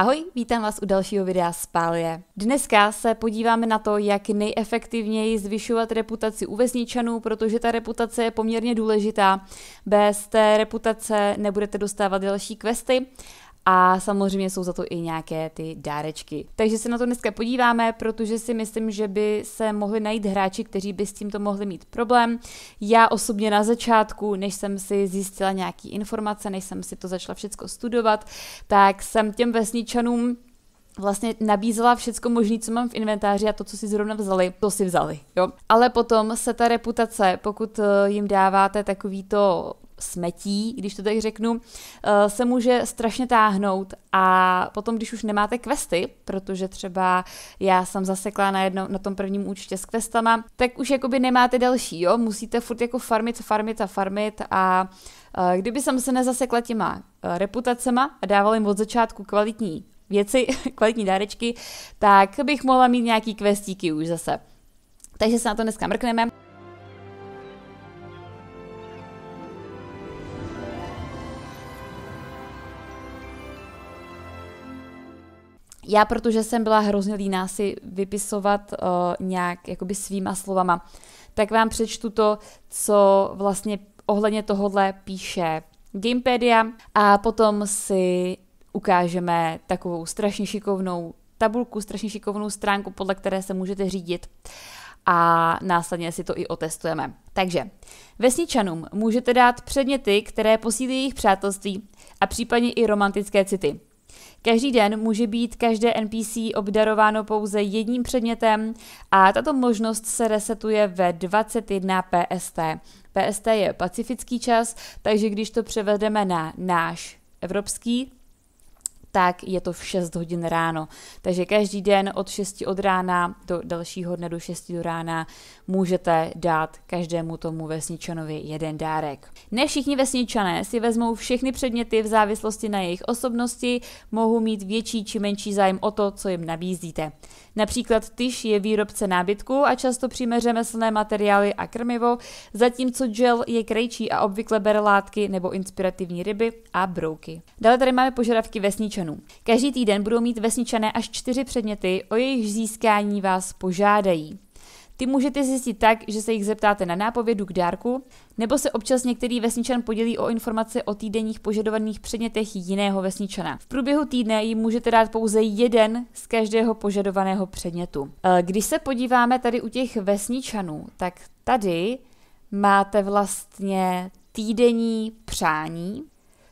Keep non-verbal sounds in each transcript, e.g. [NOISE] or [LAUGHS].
Ahoj, vítám vás u dalšího videa z Pálie. Dneska se podíváme na to, jak nejefektivněji zvyšovat reputaci u vesničanů, protože ta reputace je poměrně důležitá. Bez té reputace nebudete dostávat další questy a samozřejmě jsou za to i nějaké ty dárečky. Takže se na to dneska podíváme, protože si myslím, že by se mohli najít hráči, kteří by s tímto mohli mít problém. Já osobně na začátku, než jsem si zjistila nějaký informace, než jsem si to začala všechno studovat, tak jsem těm vesničanům vlastně nabízela všecko možné, co mám v inventáři a to, co si zrovna vzali, to si vzali, jo. Ale potom se ta reputace, pokud eh, jim dáváte takový to smetí, když to tak řeknu, eh, se může strašně táhnout a potom, když už nemáte questy, protože třeba já jsem zasekla na, jedno, na tom prvním účtě s questama, tak už jakoby nemáte další, jo, musíte furt jako farmit, farmit a farmit a eh, kdyby jsem se nezasekla těma reputacema a dávala jim od začátku kvalitní věci, [LAUGHS] kvalitní dárečky, tak bych mohla mít nějaký kvestíky už zase. Takže se na to dneska mrkneme. Já, protože jsem byla hrozně líná si vypisovat uh, nějak jakoby svýma slovama, tak vám přečtu to, co vlastně ohledně tohohle píše Gamepedia a potom si ukážeme takovou strašně šikovnou tabulku, strašně šikovnou stránku, podle které se můžete řídit a následně si to i otestujeme. Takže vesničanům můžete dát předměty, které posílí jejich přátelství a případně i romantické city. Každý den může být každé NPC obdarováno pouze jedním předmětem a tato možnost se resetuje ve 21 PST. PST je pacifický čas, takže když to převedeme na náš evropský tak je to v 6 hodin ráno. Takže každý den od 6 od rána do dalšího dne do 6 do rána můžete dát každému tomu vesničanovi jeden dárek. Ne všichni vesničané si vezmou všechny předměty v závislosti na jejich osobnosti, mohou mít větší či menší zájem o to, co jim nabízíte. Například tyš je výrobce nábytku a často přijme řemeslné materiály a krmivo, zatímco gel je krejčí a obvykle bere látky nebo inspirativní ryby a brouky. Dále tady máme požadavky vesničanů občanů. Každý týden budou mít vesničané až čtyři předměty, o jejich získání vás požádají. Ty můžete zjistit tak, že se jich zeptáte na nápovědu k dárku, nebo se občas některý vesničan podělí o informace o týdenních požadovaných předmětech jiného vesničana. V průběhu týdne jim můžete dát pouze jeden z každého požadovaného předmětu. Eh, když se podíváme tady u těch vesničanů, tak tady máte vlastně týdenní přání.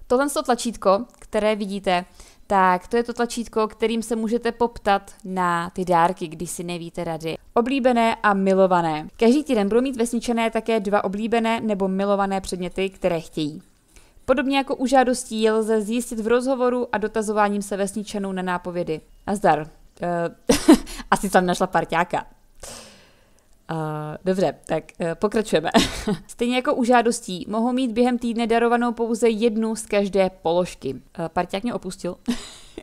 Tohle tlačítko, které vidíte, tak to je to tlačítko, kterým se můžete poptat na ty dárky, když si nevíte rady. Oblíbené a milované. Každý týden budou mít vesničané také dva oblíbené nebo milované předměty, které chtějí. Podobně jako u žádostí je lze zjistit v rozhovoru a dotazováním se vesničanů na nápovědy. A zdar. Uh, eh, [LAUGHS] asi jsem našla parťáka. Uh, dobře, tak uh, pokračujeme. [LAUGHS] Stejně jako u žádostí, mohou mít během týdne darovanou pouze jednu z každé položky. Uh, parťák mě opustil.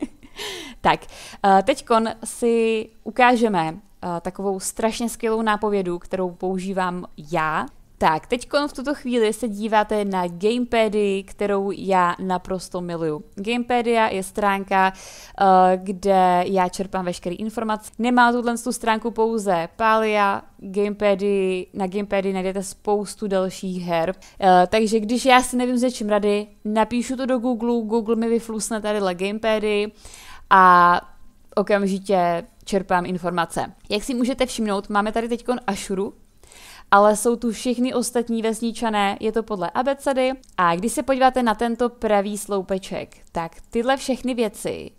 [LAUGHS] tak, uh, teď si ukážeme uh, takovou strašně skvělou nápovědu, kterou používám já tak, teď v tuto chvíli se díváte na Gamepady, kterou já naprosto miluju. Gamepedia je stránka, eh, kde já čerpám veškeré informace. Nemá tuhle tu stránku pouze Pália, Gamepady, na Gamepady najdete spoustu dalších her. Eh, takže když já si nevím ze čím rady, napíšu to do Google, Google mi vyflusne tadyhle Gamepady a okamžitě čerpám informace. Jak si můžete všimnout, máme tady teď Ashuru, ale jsou tu všichni ostatní vesničané, je to podle abecedy. A když se podíváte na tento pravý sloupeček, tak tyhle všechny věci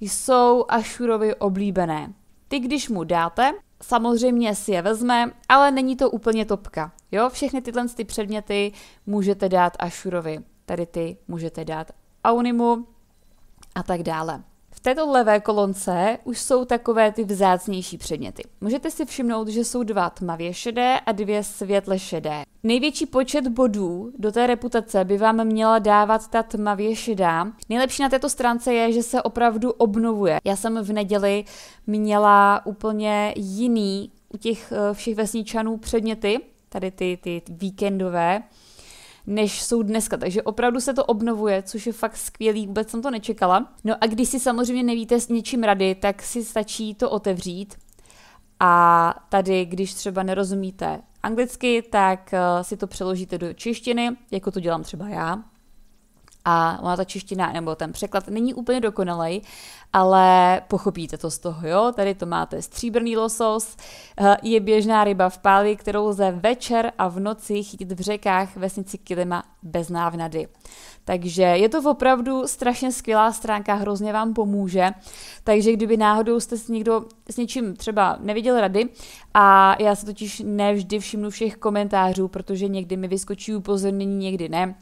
jsou Ašurovi oblíbené. Ty, když mu dáte, samozřejmě si je vezme, ale není to úplně topka. Jo, všechny tyhle ty předměty můžete dát Ašurovi. Tady ty můžete dát Aunimu a tak dále této levé kolonce už jsou takové ty vzácnější předměty. Můžete si všimnout, že jsou dva tmavě šedé a dvě světle šedé. Největší počet bodů do té reputace by vám měla dávat ta tmavě šedá. Nejlepší na této stránce je, že se opravdu obnovuje. Já jsem v neděli měla úplně jiný u těch eh, všech vesničanů předměty, tady ty, ty víkendové, než jsou dneska. Takže opravdu se to obnovuje, což je fakt skvělý, vůbec jsem to nečekala. No a když si samozřejmě nevíte s něčím rady, tak si stačí to otevřít. A tady, když třeba nerozumíte anglicky, tak eh, si to přeložíte do češtiny, jako to dělám třeba já, a ona ta čeština nebo ten překlad není úplně dokonalej, ale pochopíte to z toho, jo? Tady to máte stříbrný losos, eh, je běžná ryba v pálvi, kterou lze večer a v noci chytit v řekách vesnici Kilima bez návnady. Takže je to opravdu strašně skvělá stránka, hrozně vám pomůže. Takže kdyby náhodou jste s někdo s něčím třeba neviděl rady, a já se totiž nevždy všimnu všech komentářů, protože někdy mi vyskočí upozornění, někdy ne,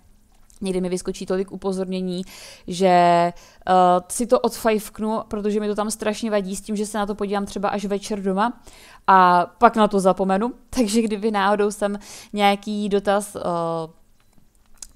Někdy mi vyskočí tolik upozornění, že uh, si to odfajfknu, protože mi to tam strašně vadí s tím, že se na to podívám třeba až večer doma a pak na to zapomenu. [LAUGHS] Takže kdyby náhodou jsem nějaký dotaz uh,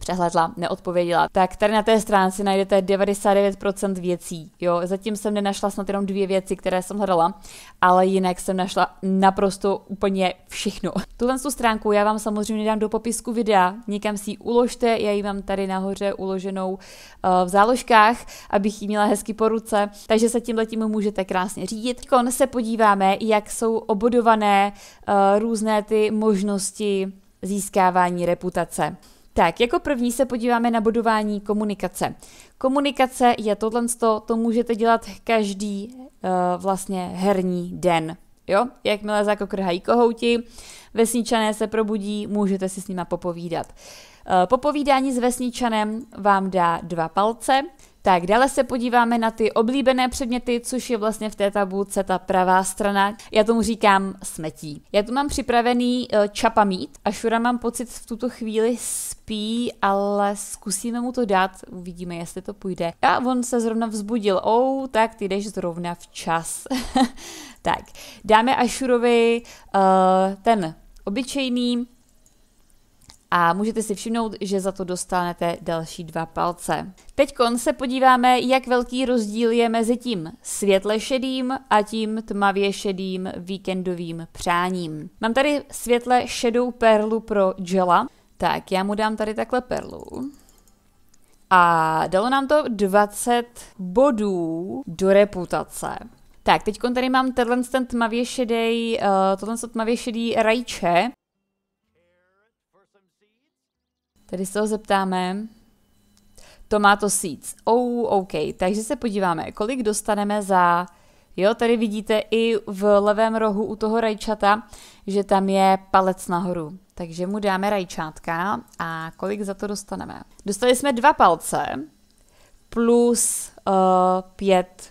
přehledla, neodpověděla. Tak tady na té stránce najdete 99% věcí. Jo, zatím jsem nenašla snad jenom dvě věci, které jsem hledala, ale jinak jsem našla naprosto úplně všechno. Tuhle tu stránku já vám samozřejmě dám do popisku videa, někam si ji uložte, já ji mám tady nahoře uloženou eh, v záložkách, abych ji měla hezky po ruce, takže se tím letím můžete krásně řídit. Kon se podíváme, jak jsou obodované eh, různé ty možnosti získávání reputace. Tak, jako první se podíváme na budování komunikace. Komunikace je tohle, to můžete dělat každý uh, vlastně herní den. Jo, jakmile zakokrhají kohouti, vesničané se probudí, můžete si s nima popovídat. Uh, popovídání s vesničanem vám dá dva palce, tak dále se podíváme na ty oblíbené předměty, což je vlastně v té tabulce ta pravá strana. Já tomu říkám smetí. Já tu mám připravený e, čapa mít a Šura mám pocit v tuto chvíli spí, ale zkusíme mu to dát, uvidíme, jestli to půjde. A on se zrovna vzbudil. Ou, oh, tak ty jdeš zrovna včas. [LAUGHS] tak, dáme Ašurovi uh, ten obyčejný a můžete si všimnout, že za to dostanete další dva palce. Teď se podíváme, jak velký rozdíl je mezi tím světle šedým a tím tmavě šedým víkendovým přáním. Mám tady světle šedou perlu pro Jela. Tak, já mu dám tady takhle perlu. A dalo nám to 20 bodů do reputace. Tak, teď tady mám tenhle ten tmavě šedý, uh, eh, tohle tmavě šedý rajče, Tady se ho zeptáme. to seeds. Oh, OK. Takže se podíváme, kolik dostaneme za... Jo, tady vidíte i v levém rohu u toho rajčata, že tam je palec nahoru. Takže mu dáme rajčátka a kolik za to dostaneme? Dostali jsme dva palce plus uh, pět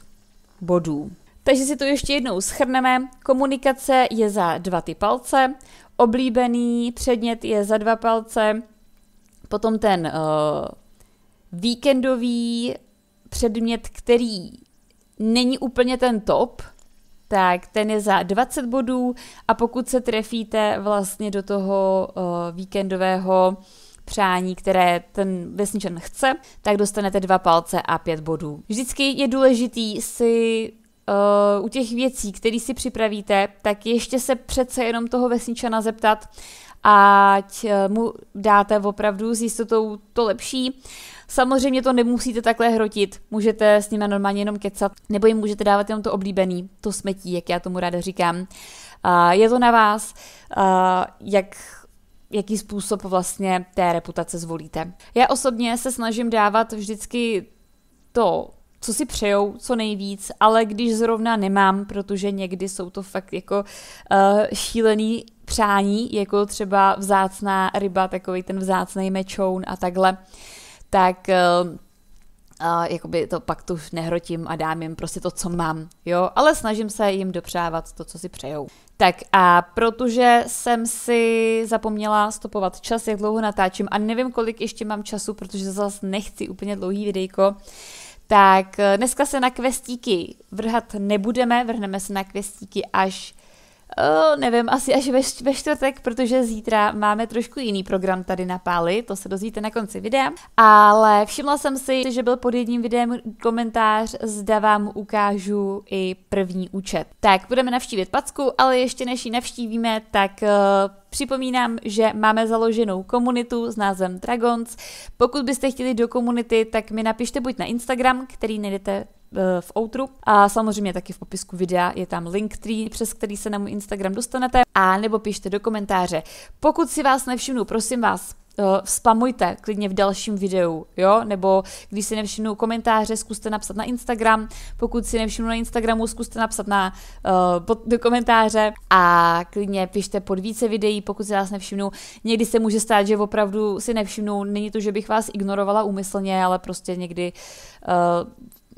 bodů. Takže si to ještě jednou schrneme. Komunikace je za dva ty palce, oblíbený předmět je za dva palce, Potom ten uh, víkendový předmět, který není úplně ten top, tak ten je za 20 bodů a pokud se trefíte vlastně do toho uh, víkendového přání, které ten vesničan chce, tak dostanete dva palce a pět bodů. Vždycky je důležitý si uh, u těch věcí, které si připravíte, tak ještě se přece jenom toho vesničana zeptat, ať eh, mu dáte opravdu s jistotou to lepší. Samozřejmě to nemusíte takhle hrotit, můžete s nimi normálně jenom kecat, nebo jim můžete dávat jenom to oblíbený, to smetí, jak já tomu ráda říkám. A je to na vás, jak jaký způsob vlastně té reputace zvolíte. Já osobně se snažím dávat vždycky to co si přejou, co nejvíc, ale když zrovna nemám, protože někdy jsou to fakt jako uh, šílený přání, jako třeba vzácná ryba, takový ten vzácný mečoun a takhle, tak uh, jakoby to pak tu nehrotím a dám jim prostě to, co mám, jo, ale snažím se jim dopřávat to, co si přejou. Tak a protože jsem si zapomněla stopovat čas, jak dlouho natáčím a nevím, kolik ještě mám času, protože zase nechci úplně dlouhý videjko, tak eh, dneska se na kvestíky vrhat nebudeme, vrhneme se na kvestíky až nevím, asi až ve, ve čtvrtek, protože zítra máme trošku jiný program tady na Páli, to se dozvíte na konci videa. Ale všimla jsem si, že byl pod jedním videem komentář, zda vám ukážu i první účet. Tak, budeme navštívit Packu, ale ještě než ji navštívíme, tak uh, Připomínám, že máme založenou komunitu s názvem Dragons. Pokud byste chtěli do komunity, tak mi napište buď na Instagram, který najdete Eh, v Outru. A samozřejmě taky v popisku videa je tam link, který, přes který se na můj Instagram dostanete. A nebo pište do komentáře. Pokud si vás nevšimnu, prosím vás, spamujte eh, klidně v dalším videu, jo? Nebo když si nevšimnu komentáře, zkuste napsat na Instagram, pokud si nevšimnu na Instagramu, zkuste napsat na, uh, pod, do komentáře a klidně pište pod více videí, pokud si vás nevšimnu. Někdy se může stát, že opravdu si nevšimnu, není to, že bych vás ignorovala úmyslně, ale prostě někdy uh,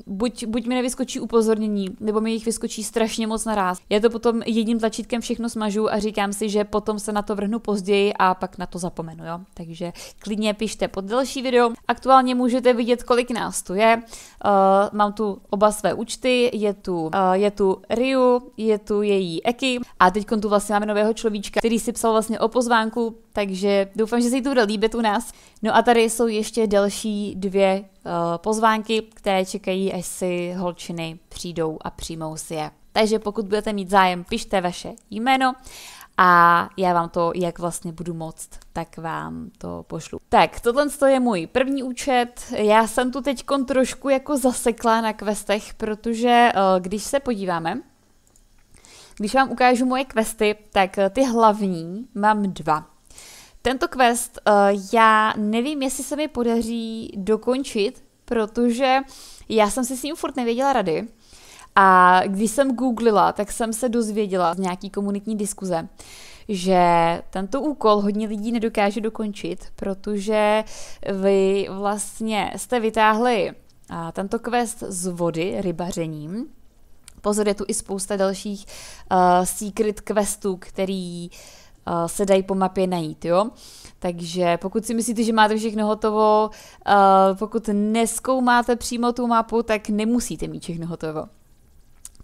buď, buď mi nevyskočí upozornění, nebo mi jich vyskočí strašně moc naraz. Já to potom jedním tlačítkem všechno smažu a říkám si, že potom se na to vrhnu později a pak na to zapomenu, jo. Takže klidně pište pod další video. Aktuálně můžete vidět, kolik nás tu je. Uh, mám tu oba své účty, je tu, uh, je tu Ryu, je tu její Eki a teď tu vlastně máme nového človíčka, který si psal vlastně o pozvánku, takže doufám, že se jí to bude líbit u nás. No a tady jsou ještě další dvě Eh, pozvánky, které čekají, až si holčiny přijdou a přijmou si je. Takže pokud budete mít zájem, pište vaše jméno a já vám to, jak vlastně budu moct, tak vám to pošlu. Tak, tohle je můj první účet. Já jsem tu teď trošku jako zasekla na questech, protože eh, když se podíváme, když vám ukážu moje questy, tak eh, ty hlavní mám dva. Tento quest uh, já nevím, jestli se mi podaří dokončit, protože já jsem si s ním furt nevěděla rady. A když jsem googlila, tak jsem se dozvěděla z nějaký komunitní diskuze, že tento úkol hodně lidí nedokáže dokončit, protože vy vlastně jste vytáhli tento quest z vody rybařením. Pozor, je tu i spousta dalších uh, secret questů, který uh, Eh, se dají po mapě najít, jo. Takže pokud si myslíte, že máte všechno hotovo, eh, pokud neskoumáte přímo tu mapu, tak nemusíte mít všechno hotovo.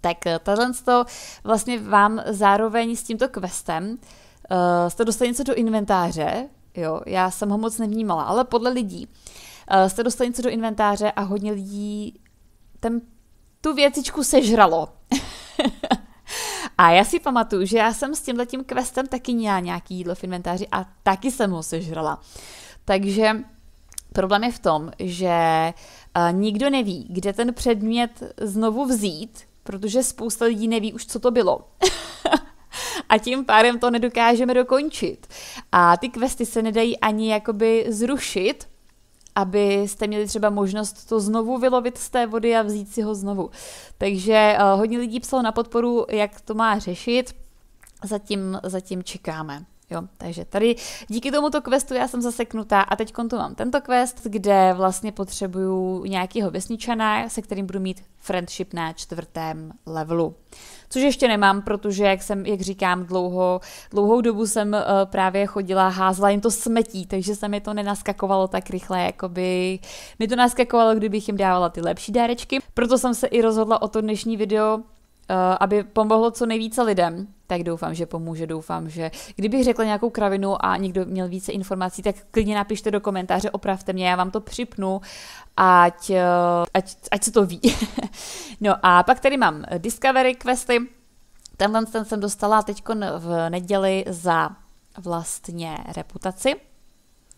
Tak eh, tohle to vlastně vám zároveň s tímto questem uh, jste dostali něco do inventáře, jo, já jsem ho moc nevnímala, ale podle lidí uh, jste dostali něco do inventáře a hodně lidí ten, tu věcičku sežralo. A já si pamatuju, že já jsem s tímhletím questem taky měla nějaký jídlo v inventáři a taky jsem ho sežrala. Takže problém je v tom, že eh, nikdo neví, kde ten předmět znovu vzít, protože spousta lidí neví už, co to bylo. [LAUGHS] a tím pádem to nedokážeme dokončit. A ty questy se nedají ani jakoby zrušit, abyste měli třeba možnost to znovu vylovit z té vody a vzít si ho znovu. Takže eh, hodně lidí psalo na podporu, jak to má řešit. Zatím, zatím čekáme. Jo, takže tady díky tomuto questu já jsem zaseknutá a teď tu mám tento quest, kde vlastně potřebuju nějakého vesničana, se kterým budu mít friendship na čtvrtém levelu. Což ještě nemám, protože, jak, jsem, jak říkám, dlouho, dlouhou dobu jsem uh, právě chodila, házla jim to smetí, takže se mi to nenaskakovalo tak rychle, jako by mi to naskakovalo, kdybych jim dávala ty lepší dárečky. Proto jsem se i rozhodla o to dnešní video Eh, aby pomohlo co nejvíce lidem, tak doufám, že pomůže, doufám, že kdybych řekla nějakou kravinu a někdo měl více informací, tak klidně napište do komentáře, opravte mě, já vám to připnu, ať, eh, ať, ať se to ví. [LAUGHS] no a pak tady mám Discovery questy, tenhle ten jsem dostala teď v neděli za vlastně reputaci,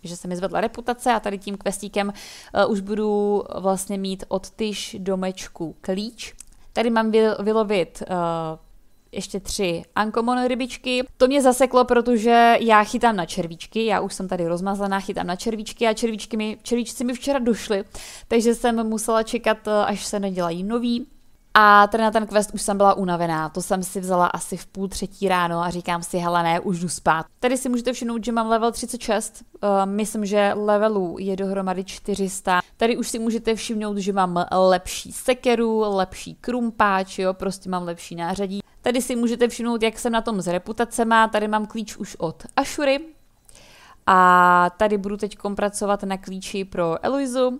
že se mi zvedla reputace a tady tím questíkem uh, už budu vlastně mít od tyž domečku klíč Tady mám vylovit uh, ještě tři ankomon rybičky. To mě zaseklo, protože já chytám na červíčky, já už jsem tady rozmazaná, chytám na červíčky a červíčky mi, červíčci mi včera došly, takže jsem musela čekat, eh, až se nedělají nový. A tady na ten quest už jsem byla unavená, to jsem si vzala asi v půl třetí ráno a říkám si, hele ne, už jdu spát. Tady si můžete všimnout, že mám level 36, uh, eh, myslím, že levelů je dohromady 400. Tady už si můžete všimnout, že mám lepší sekeru, lepší krumpáč, jo, prostě mám lepší nářadí. Tady si můžete všimnout, jak jsem na tom s reputacema, tady mám klíč už od Ashury. A tady budu teď pracovat na klíči pro Eloizu,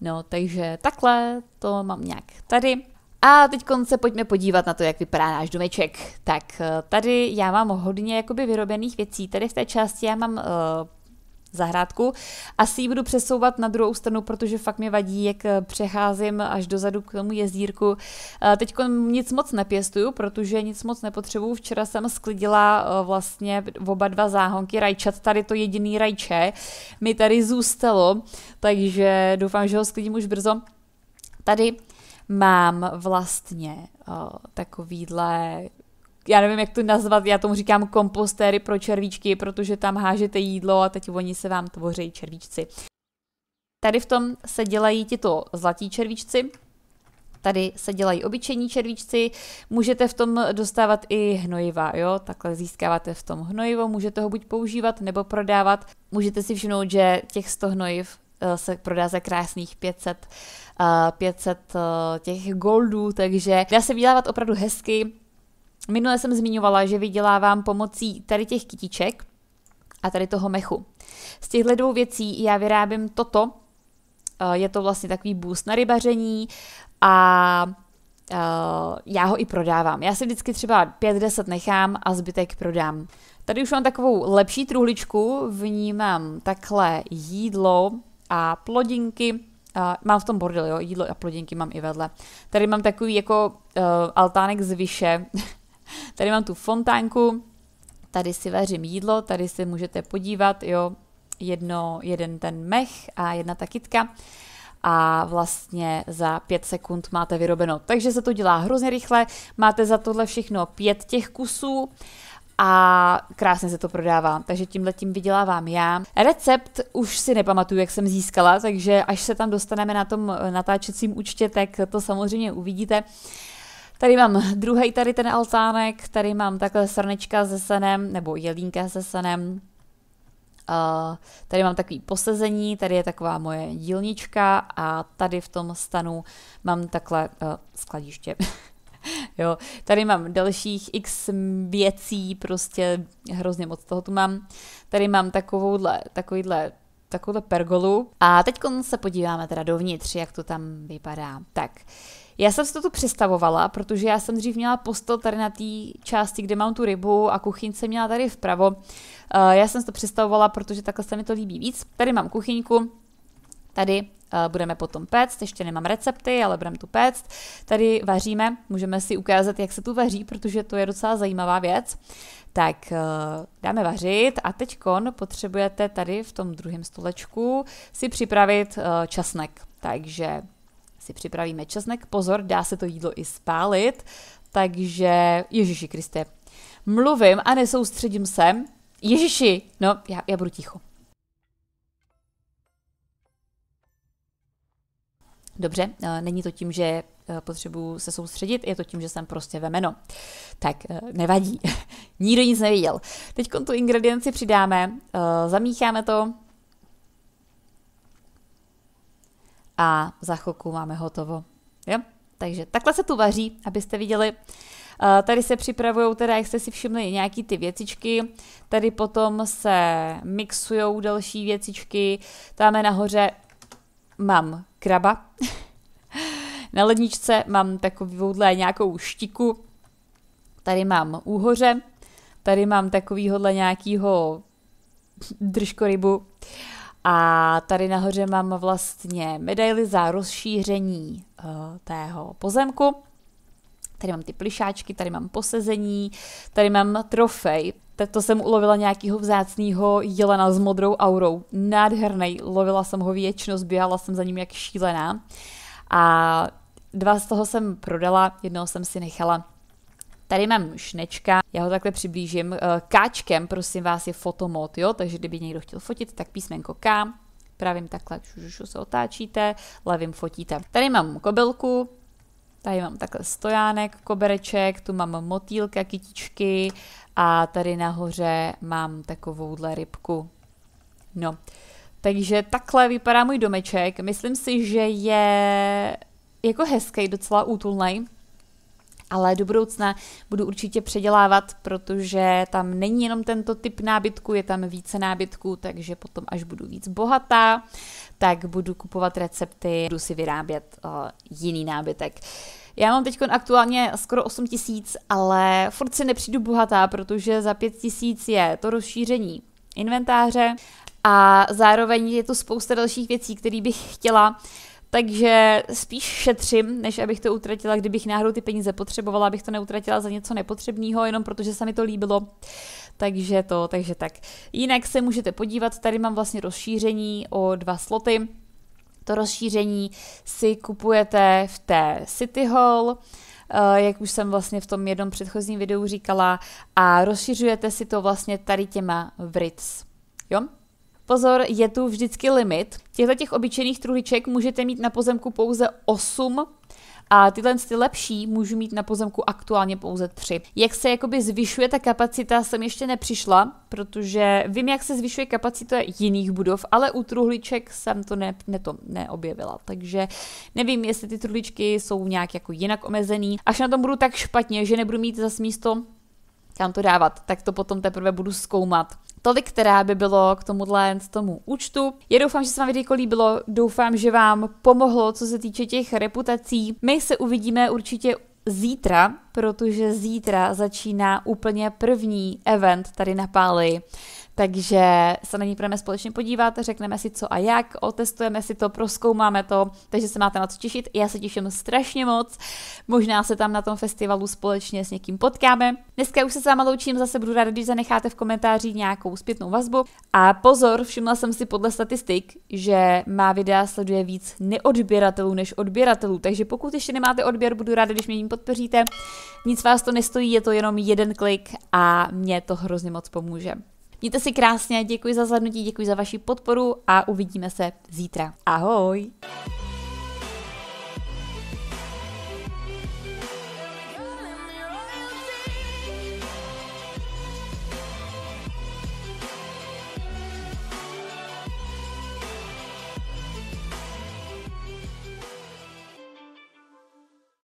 No, takže takhle to mám nějak tady. A teď se pojďme podívat na to, jak vypadá náš domeček. Tak eh, tady já mám hodně jakoby vyrobených věcí. Tady v té části já mám uh, zahrádku. Asi ji budu přesouvat na druhou stranu, protože fakt mě vadí, jak eh, přecházím až dozadu k tomu jezdírku. Eh, teď nic moc nepěstuju, protože nic moc nepotřebuju. Včera jsem sklidila eh, vlastně oba dva záhonky rajčat. Tady to jediný rajče mi tady zůstalo, takže doufám, že ho sklidím už brzo. Tady mám vlastně takovýhle já nevím, jak to nazvat, já tomu říkám kompostéry pro červíčky, protože tam hážete jídlo a teď oni se vám tvoří červíčci. Tady v tom se dělají tyto zlatí červíčci, Tady se dělají obyčejní červíčci, můžete v tom dostávat i hnojiva, jo? takhle získáváte v tom hnojivo, můžete ho buď používat nebo prodávat. Můžete si všimnout, že těch 100 hnojiv eh, se prodá za krásných 500, 500 eh, eh, těch goldů, takže dá se vydělávat opravdu hezky, Minule jsem zmiňovala, že vydělávám pomocí tady těch kytiček a tady toho mechu. Z těchto dvou věcí já vyrábím toto. Eh, je to vlastně takový boost na rybaření a eh, já ho i prodávám. Já si vždycky třeba 5-10 nechám a zbytek prodám. Tady už mám takovou lepší truhličku, v ní mám takhle jídlo a plodinky, Uh, mám v tom bordel, jo, jídlo a plodinky mám i vedle. Tady mám takový jako uh, altánek z vyše, [LAUGHS] Tady mám tu fontánku, tady si vařím jídlo, tady si můžete podívat, jo, jedno, jeden ten mech a jedna ta kytka a vlastně za pět sekund máte vyrobeno. Takže se to dělá hrozně rychle, máte za tohle všechno pět těch kusů a krásně se to prodává. Takže tímhle tím vydělávám já. Recept už si nepamatuju, jak jsem získala, takže až se tam dostaneme na tom natáčecím účtě, tak to samozřejmě uvidíte. Tady mám druhý tady ten altánek, tady mám takhle srnečka se senem, nebo jelínka se senem. Uh, tady mám takový posezení, tady je taková moje dílnička a tady v tom stanu mám takhle uh, skladiště. [LAUGHS] jo, tady mám dalších x věcí, prostě hrozně moc toho tu mám. Tady mám takovouhle, takovýhle takovouhle pergolu. A teď se podíváme teda dovnitř, jak to tam vypadá. Tak, já jsem si to tu přestavovala, protože já jsem dřív měla postel tady na té části, kde mám tu rybu a kuchyň jsem měla tady vpravo. Eh, já jsem si to přestavovala, protože takhle se mi to líbí víc. Tady mám kuchyňku, tady eh, budeme potom péct, ještě nemám recepty, ale budeme tu péct. Tady vaříme, můžeme si ukázat, jak se tu vaří, protože to je docela zajímavá věc. Tak eh, dáme vařit a teď potřebujete tady v tom druhém stolečku si připravit časnek. Takže si připravíme česnek. Pozor, dá se to jídlo i spálit. Takže, Ježíši Kriste, mluvím a nesoustředím se. Ježíši, no, já, já budu ticho. Dobře, eh, není to tím, že eh, potřebuju se soustředit, je to tím, že jsem prostě ve meno. Tak eh, nevadí, [LAUGHS] nikdo nic nevěděl. Teď tu ingredienci přidáme, zamícháme to, a za chvilku máme hotovo. Jo? Takže takhle se tu vaří, abyste viděli. Eh, tady se připravují, teda, jak jste si všimli, nějaký ty věcičky. Tady potom se mixují další věcičky. Tam nahoře mám kraba. [LAUGHS] Na ledničce mám takovouhle nějakou štiku. Tady mám úhoře. Tady mám takovýhohle nějakýho [LAUGHS] držkorybu. rybu. A tady nahoře mám vlastně medaily za rozšíření uh, tého pozemku. Tady mám ty plišáčky, tady mám posezení, tady mám trofej. To jsem ulovila nějakého vzácného jelena s modrou aurou. Nádherný, lovila jsem ho věčnost, běhala jsem za ním jak šílená. A dva z toho jsem prodala, jednoho jsem si nechala Tady mám šnečka, já ho takhle přiblížím. Eh, káčkem, prosím vás, je fotomod, jo, takže kdyby někdo chtěl fotit, tak písmenko K, Pravím takhle šušušu se otáčíte, levím fotíte. Tady mám kobylku, tady mám takhle stojánek, kobereček, tu mám motýlka, kytičky a tady nahoře mám takovouhle rybku. No, takže takhle vypadá můj domeček. Myslím si, že je jako hezký, docela útulný ale do budoucna budu určitě předělávat, protože tam není jenom tento typ nábytku, je tam více nábytků, takže potom, až budu víc bohatá, tak budu kupovat recepty, budu si vyrábět uh, jiný nábytek. Já mám teď aktuálně skoro 8 tisíc, ale furt si nepřijdu bohatá, protože za 5 tisíc je to rozšíření inventáře a zároveň je to spousta dalších věcí, které bych chtěla, takže spíš šetřím, než abych to utratila, kdybych náhodou ty peníze potřebovala, abych to neutratila za něco nepotřebného, jenom protože se mi to líbilo. Takže to, takže tak. Jinak se můžete podívat, tady mám vlastně rozšíření o dva sloty. To rozšíření si kupujete v té City Hall, eh, jak už jsem vlastně v tom jednom předchozím videu říkala, a rozšiřujete si to vlastně tady těma Vrits. Jo? Pozor, je tu vždycky limit. Těchto těch obyčejných truhliček můžete mít na pozemku pouze 8 a tyhle ty lepší můžu mít na pozemku aktuálně pouze tři. Jak se jakoby zvyšuje ta kapacita, jsem ještě nepřišla, protože vím, jak se zvyšuje kapacita jiných budov, ale u truhliček jsem to, ne, ne to neobjevila, takže nevím, jestli ty truhličky jsou nějak jako jinak omezený. Až na tom budu tak špatně, že nebudu mít zas místo kam to dávat, tak to potom teprve budu zkoumat. Tolik, která by bylo k tomuhle tomu účtu. Já doufám, že se vám video líbilo, doufám, že vám pomohlo, co se týče těch reputací. My se uvidíme určitě zítra, protože zítra začíná úplně první event tady na Páli takže se na ní budeme společně podívat, řekneme si co a jak, otestujeme si to, proskoumáme to, takže se máte na co těšit. Já se těším strašně moc, možná se tam na tom festivalu společně s někým potkáme. Dneska už se s váma loučím, zase budu ráda, když zanecháte v komentáři nějakou zpětnou vazbu. A pozor, všimla jsem si podle statistik, že má videa sleduje víc neodběratelů než odběratelů, takže pokud ještě nemáte odběr, budu ráda, když mě jim podpoříte. Nic vás to nestojí, je to jenom jeden klik a mě to hrozně moc pomůže. Mějte si krásně, děkuji za zhlednutí, děkuji za vaši podporu a uvidíme se zítra. Ahoj!